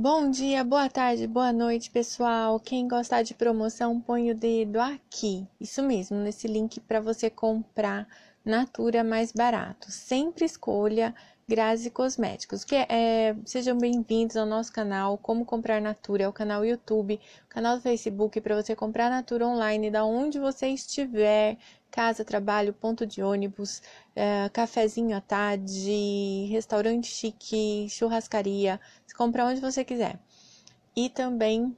Bom dia, boa tarde, boa noite, pessoal. Quem gostar de promoção, põe o dedo aqui. Isso mesmo, nesse link para você comprar Natura mais barato. Sempre escolha Grazi Cosméticos. Que é, sejam bem-vindos ao nosso canal Como Comprar Natura, é o canal YouTube, o canal do Facebook para você comprar Natura online da onde você estiver, casa, trabalho, ponto de ônibus, é, cafezinho à tarde, restaurante chique, churrascaria, comprar onde você quiser. E também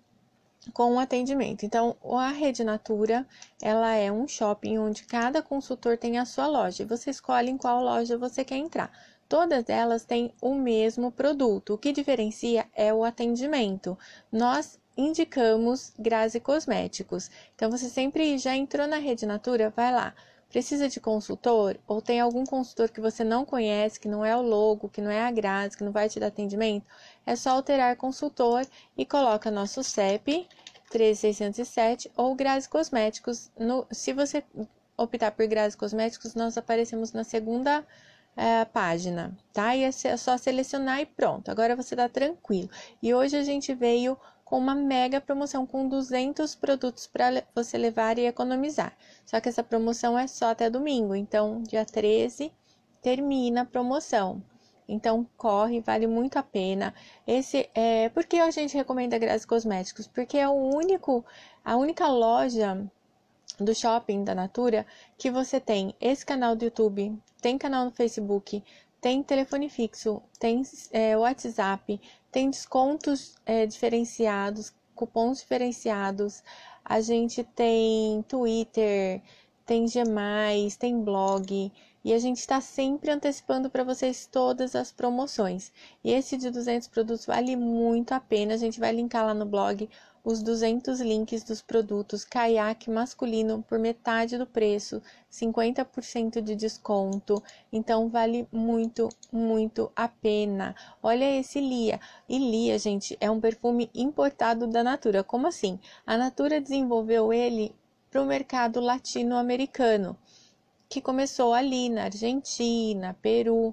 com o atendimento. Então, a Rede Natura, ela é um shopping onde cada consultor tem a sua loja. Você escolhe em qual loja você quer entrar. Todas elas têm o mesmo produto. O que diferencia é o atendimento. Nós indicamos Grazi Cosméticos. Então você sempre já entrou na rede Natura, vai lá. Precisa de consultor ou tem algum consultor que você não conhece, que não é o logo, que não é a Grazi, que não vai te dar atendimento? É só alterar consultor e coloca nosso CEP 3607 ou Grazi Cosméticos. No, se você optar por Grazi Cosméticos, nós aparecemos na segunda é, página, tá? E é, é só selecionar e pronto. Agora você tá tranquilo. E hoje a gente veio com uma mega promoção com 200 produtos para você levar e economizar. Só que essa promoção é só até domingo, então dia 13 termina a promoção. Então corre, vale muito a pena. Esse é, porque a gente recomenda a Grazi Cosméticos? Porque é o único, a única loja do shopping da Natura que você tem esse canal do YouTube, tem canal no Facebook, tem telefone fixo, tem é, WhatsApp, tem descontos é, diferenciados, cupons diferenciados, a gente tem Twitter, tem Gmais, tem blog. E a gente está sempre antecipando para vocês todas as promoções. E esse de 200 produtos vale muito a pena. A gente vai linkar lá no blog os 200 links dos produtos caiaque masculino por metade do preço, 50% de desconto. Então vale muito, muito a pena. Olha esse Lia. E Lia, gente, é um perfume importado da Natura. Como assim? A Natura desenvolveu ele para o mercado latino-americano, que começou ali na Argentina, Peru.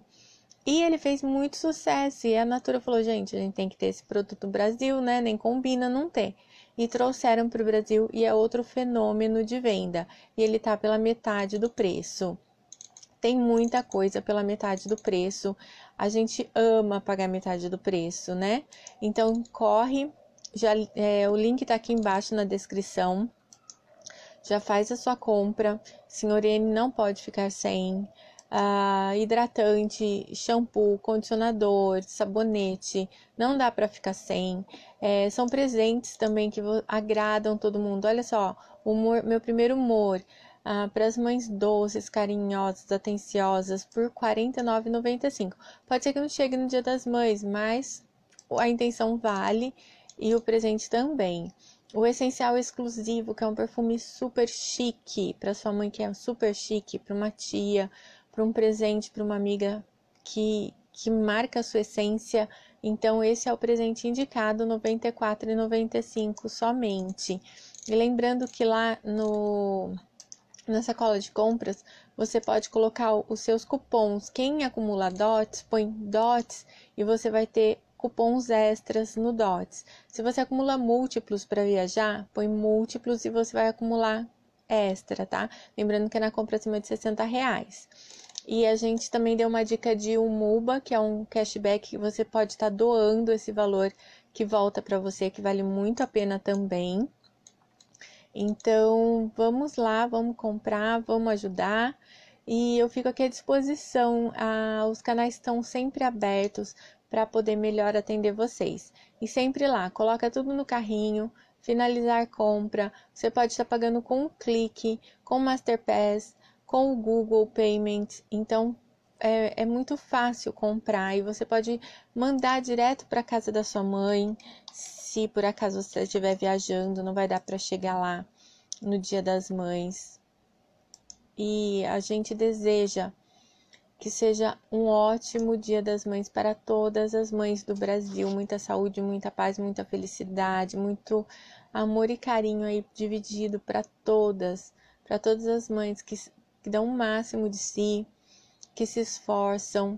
E ele fez muito sucesso. E a Natura falou: gente, a gente tem que ter esse produto no Brasil, né? Nem combina não ter. E trouxeram para o Brasil e é outro fenômeno de venda. E ele tá pela metade do preço. Tem muita coisa pela metade do preço. A gente ama pagar metade do preço, né? Então corre. Já, é, o link tá aqui embaixo na descrição já faz a sua compra. senhor N não pode ficar sem ah, hidratante, shampoo, condicionador, sabonete, não dá para ficar sem. É, são presentes também que agradam todo mundo. Olha só, humor, meu primeiro humor. Ah, para as mães doces, carinhosas, atenciosas, por R$ 49,95. Pode ser que não chegue no Dia das Mães, mas a intenção vale e o presente também. O essencial exclusivo, que é um perfume super chique, para sua mãe que é super chique, para uma tia, para um presente para uma amiga que, que marca a sua essência. Então, esse é o presente indicado, R$ 94,95 somente. E lembrando que lá no, na sacola de compras, você pode colocar os seus cupons. Quem acumula DOTS, põe DOTS e você vai ter cupons extras no DOTS. Se você acumula múltiplos para viajar, põe múltiplos e você vai acumular extra, tá? Lembrando que é na compra acima de 60 reais. E a gente também deu uma dica de um MUBA, que é um cashback que você pode estar tá doando esse valor que volta para você, que vale muito a pena também. Então, vamos lá, vamos comprar, vamos ajudar. E eu fico aqui à disposição. Ah, os canais estão sempre abertos para poder melhor atender vocês. E sempre lá, coloca tudo no carrinho, finalizar compra. Você pode estar tá pagando com um clique, com Masterpass, com o Google Payments, então é, é muito fácil comprar e você pode mandar direto para casa da sua mãe, se por acaso você estiver viajando, não vai dar para chegar lá no Dia das Mães. E a gente deseja que seja um ótimo Dia das Mães para todas as mães do Brasil. Muita saúde, muita paz, muita felicidade, muito amor e carinho aí dividido para todas, para todas as mães que que dão o máximo de si, que se esforçam,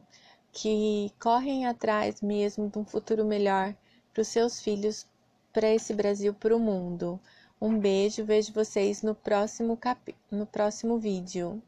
que correm atrás mesmo de um futuro melhor para os seus filhos, para esse Brasil, para o mundo. Um beijo, vejo vocês no próximo, cap... no próximo vídeo.